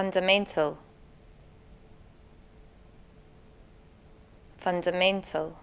fundamental fundamental